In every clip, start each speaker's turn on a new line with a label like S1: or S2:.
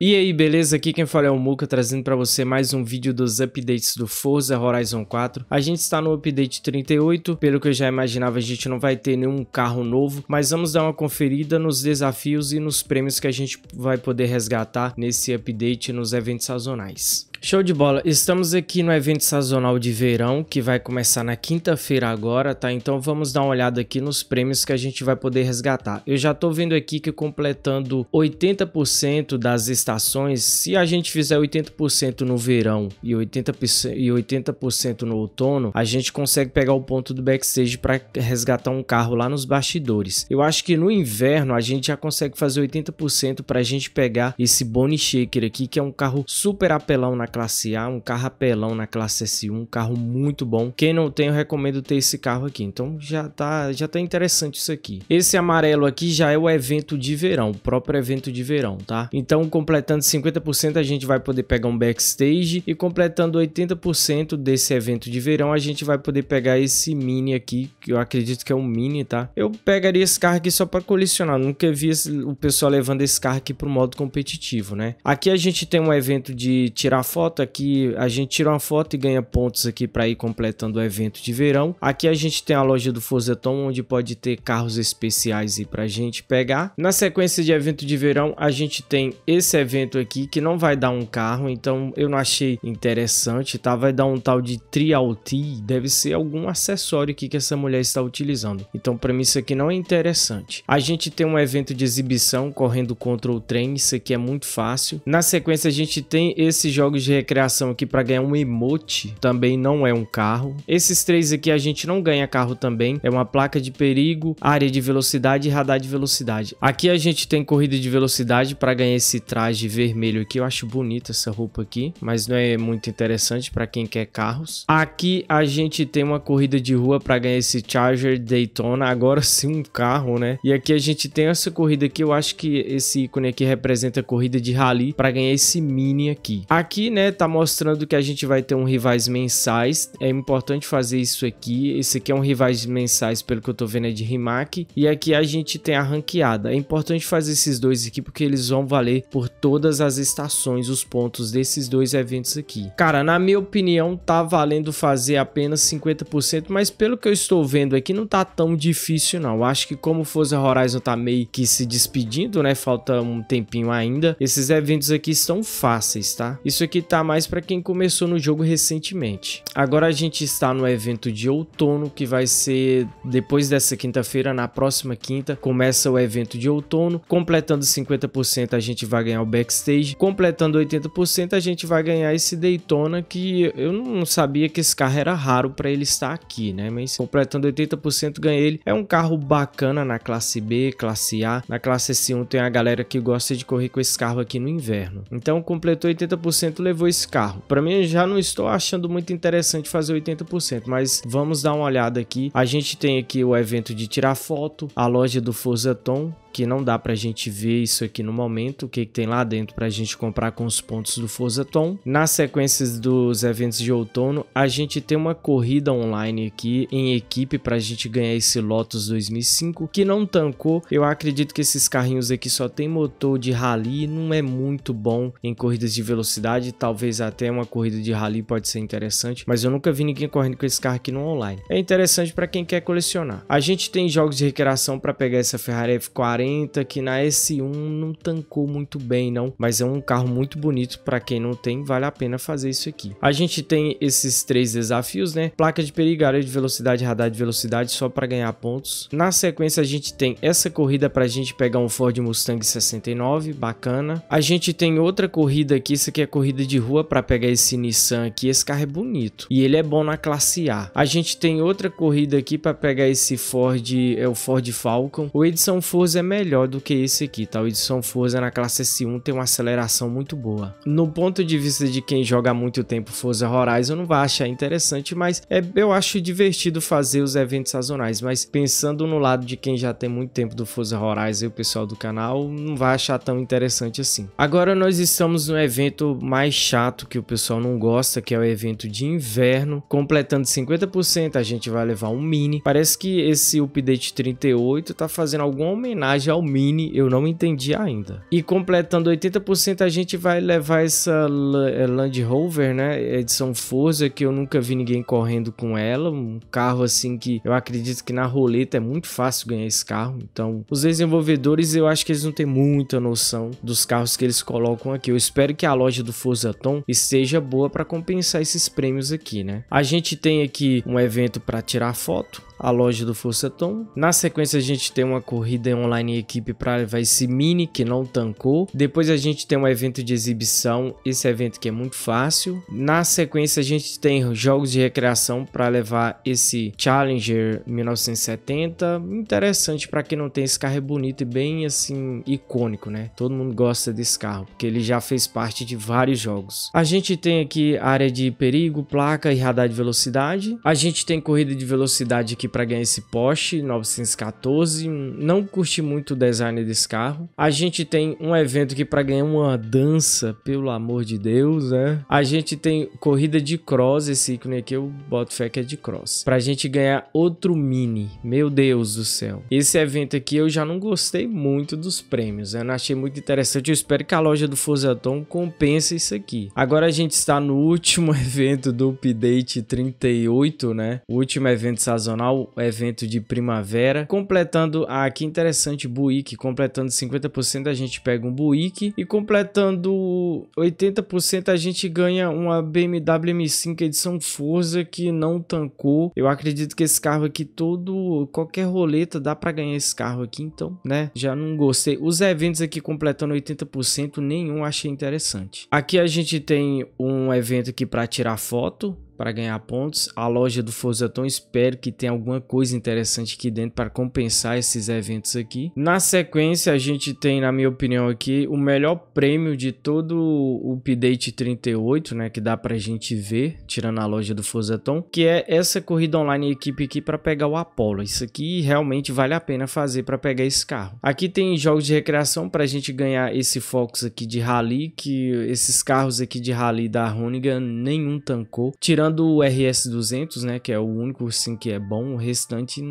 S1: E aí, beleza? Aqui quem fala é o Muka, trazendo para você mais um vídeo dos updates do Forza Horizon 4. A gente está no update 38, pelo que eu já imaginava a gente não vai ter nenhum carro novo, mas vamos dar uma conferida nos desafios e nos prêmios que a gente vai poder resgatar nesse update nos eventos sazonais. Show de bola. Estamos aqui no evento sazonal de verão que vai começar na quinta-feira agora, tá? Então vamos dar uma olhada aqui nos prêmios que a gente vai poder resgatar. Eu já tô vendo aqui que completando 80% das estações, se a gente fizer 80% no verão e 80% e 80% no outono, a gente consegue pegar o ponto do backstage para resgatar um carro lá nos bastidores. Eu acho que no inverno a gente já consegue fazer 80% para a gente pegar esse Bonnie Shaker aqui, que é um carro super apelão na classe A, um carro apelão na classe S1, um carro muito bom. Quem não tem, eu recomendo ter esse carro aqui. Então já tá, já tá interessante isso aqui. Esse amarelo aqui já é o evento de verão, o próprio evento de verão, tá? Então completando 50% a gente vai poder pegar um backstage e completando 80% desse evento de verão a gente vai poder pegar esse mini aqui, que eu acredito que é um mini, tá? Eu pegaria esse carro aqui só para colecionar, nunca vi esse, o pessoal levando esse carro aqui pro modo competitivo, né? Aqui a gente tem um evento de tirar foto foto, aqui a gente tira uma foto e ganha pontos aqui para ir completando o evento de verão. Aqui a gente tem a loja do Forzeton, onde pode ter carros especiais aí para gente pegar. Na sequência de evento de verão, a gente tem esse evento aqui, que não vai dar um carro, então eu não achei interessante, tá? Vai dar um tal de Trialty, deve ser algum acessório aqui que essa mulher está utilizando. Então para mim isso aqui não é interessante. A gente tem um evento de exibição correndo contra o trem, isso aqui é muito fácil. Na sequência a gente tem esses jogos de de recreação aqui para ganhar um emote, também não é um carro. Esses três aqui a gente não ganha carro também, é uma placa de perigo, área de velocidade e radar de velocidade. Aqui a gente tem corrida de velocidade para ganhar esse traje vermelho aqui, eu acho bonita essa roupa aqui, mas não é muito interessante para quem quer carros. Aqui a gente tem uma corrida de rua para ganhar esse Charger Daytona, agora sim um carro, né? E aqui a gente tem essa corrida aqui, eu acho que esse ícone aqui representa corrida de rally para ganhar esse mini aqui. Aqui, né, né? Tá mostrando que a gente vai ter um rivais mensais. É importante fazer isso aqui. Esse aqui é um rivais mensais, pelo que eu tô vendo, é de Rimac. E aqui a gente tem a ranqueada. É importante fazer esses dois aqui, porque eles vão valer por todas as estações, os pontos desses dois eventos aqui. Cara, na minha opinião, tá valendo fazer apenas 50%, mas pelo que eu estou vendo aqui, não tá tão difícil, não. acho que como Forza Horizon tá meio que se despedindo, né? Falta um tempinho ainda. Esses eventos aqui estão fáceis, tá? Isso aqui tá mais para quem começou no jogo recentemente. Agora a gente está no evento de outono, que vai ser depois dessa quinta-feira, na próxima quinta, começa o evento de outono. Completando 50% a gente vai ganhar o backstage, completando 80% a gente vai ganhar esse Daytona que eu não sabia que esse carro era raro para ele estar aqui, né? Mas completando 80% ganhei ele. É um carro bacana na classe B, classe A, na classe C1 tem a galera que gosta de correr com esse carro aqui no inverno. Então completou 80% levou levou esse carro. Para mim, já não estou achando muito interessante fazer 80%, mas vamos dar uma olhada aqui. A gente tem aqui o evento de tirar foto, a loja do Forza Tom, que não dá pra gente ver isso aqui no momento, o que, que tem lá dentro pra gente comprar com os pontos do Forza Tom. Nas sequências dos eventos de outono, a gente tem uma corrida online aqui em equipe pra gente ganhar esse Lotus 2005, que não tancou. Eu acredito que esses carrinhos aqui só tem motor de rally, não é muito bom em corridas de velocidade, talvez até uma corrida de rally pode ser interessante, mas eu nunca vi ninguém correndo com esse carro aqui no online. É interessante para quem quer colecionar. A gente tem jogos de recreação para pegar essa Ferrari F40 40 que na S1 não tancou muito bem, não. Mas é um carro muito bonito para quem não tem, vale a pena fazer isso aqui. A gente tem esses três desafios, né? Placa de perigo, área de velocidade, radar de velocidade, só para ganhar pontos. Na sequência, a gente tem essa corrida para a gente pegar um Ford Mustang 69, bacana. A gente tem outra corrida aqui, isso aqui é corrida de rua para pegar esse Nissan aqui. Esse carro é bonito e ele é bom na classe A. A gente tem outra corrida aqui para pegar esse Ford, é o Ford Falcon. O Edson Forza é melhor do que esse aqui, tá? O Edson Forza na classe S1 tem uma aceleração muito boa. No ponto de vista de quem joga muito tempo Forza Horizon, não vai achar interessante, mas é, eu acho divertido fazer os eventos sazonais. Mas pensando no lado de quem já tem muito tempo do Forza Horizon e o pessoal do canal, não vai achar tão interessante assim. Agora nós estamos no evento mais chato que o pessoal não gosta, que é o evento de inverno. Completando 50%, a gente vai levar um mini. Parece que esse update 38 tá fazendo alguma homenagem homenagem ao Mini, eu não entendi ainda. E completando 80%, a gente vai levar essa é, Land Rover, né? Edição Forza, que eu nunca vi ninguém correndo com ela. Um carro assim que eu acredito que na roleta é muito fácil ganhar esse carro. Então, os desenvolvedores, eu acho que eles não têm muita noção dos carros que eles colocam aqui. Eu espero que a loja do Forza Tom esteja boa para compensar esses prêmios aqui, né? A gente tem aqui um evento para tirar foto, a loja do Tom. Na sequência, a gente tem uma corrida online em equipe para levar esse mini que não tancou. Depois, a gente tem um evento de exibição, esse evento que é muito fácil. Na sequência, a gente tem jogos de recreação para levar esse Challenger 1970. Interessante para quem não tem esse carro, é bonito e bem assim icônico, né? Todo mundo gosta desse carro porque ele já fez parte de vários jogos. A gente tem aqui área de perigo, placa e radar de velocidade. A gente tem corrida de velocidade aqui para ganhar esse Porsche 914. Não curti muito o design desse carro. A gente tem um evento aqui para ganhar uma dança, pelo amor de Deus, né? A gente tem corrida de cross, esse ícone aqui eu boto fé que é de cross. para a gente ganhar outro mini. Meu Deus do céu. Esse evento aqui eu já não gostei muito dos prêmios, né? Não achei muito interessante. Eu espero que a loja do Forzaton compense isso aqui. Agora a gente está no último evento do update 38, né? O último evento sazonal, evento de primavera, completando ah, que interessante, Buick, completando 50% a gente pega um Buick e completando 80% a gente ganha uma BMW M5 edição Forza que não tancou. Eu acredito que esse carro aqui todo qualquer roleta dá para ganhar esse carro aqui, então, né? Já não gostei. Os eventos aqui completando 80%, nenhum achei interessante. Aqui a gente tem um evento aqui para tirar foto, para ganhar pontos. A loja do Fosaton espero que tenha alguma coisa interessante aqui dentro para compensar esses eventos aqui. Na sequência, a gente tem, na minha opinião aqui, o melhor prêmio de todo o update 38, né, que dá para a gente ver, tirando a loja do Fosaton, que é essa corrida online equipe aqui para pegar o Apollo. Isso aqui realmente vale a pena fazer para pegar esse carro. Aqui tem jogos de recreação para a gente ganhar esse Fox aqui de rally, que esses carros aqui de rally da Hoonigan nenhum tancou, tirando Tirando o RS200, né, que é o único assim que é bom, o restante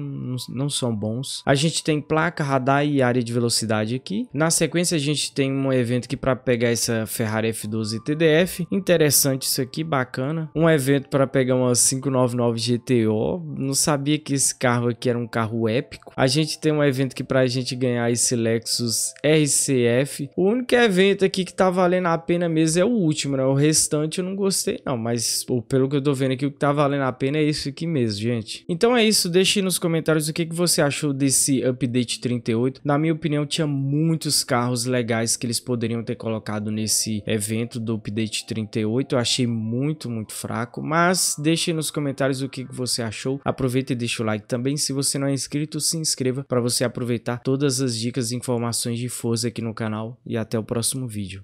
S1: não são bons. A gente tem placa, radar e área de velocidade aqui. Na sequência a gente tem um evento que para pegar essa Ferrari F12 TDF, interessante isso aqui, bacana. Um evento para pegar uma 599 GTO, não sabia que esse carro aqui era um carro épico. A gente tem um evento que para a gente ganhar esse Lexus RCF. O único evento aqui que tá valendo a pena mesmo é o último, né? O restante eu não gostei não, mas pelo que eu tô vendo aqui, o que tá valendo a pena é isso aqui mesmo, gente. Então é isso, deixe nos comentários o que, que você achou desse update 38. Na minha opinião, tinha muitos carros legais que eles poderiam ter colocado nesse evento do update 38. Eu achei muito, muito fraco, mas deixe nos comentários o que, que você achou. Aproveita e deixa o like também. Se você não é inscrito, se inscreva para você aproveitar todas as dicas e informações de força aqui no canal. E até o próximo vídeo.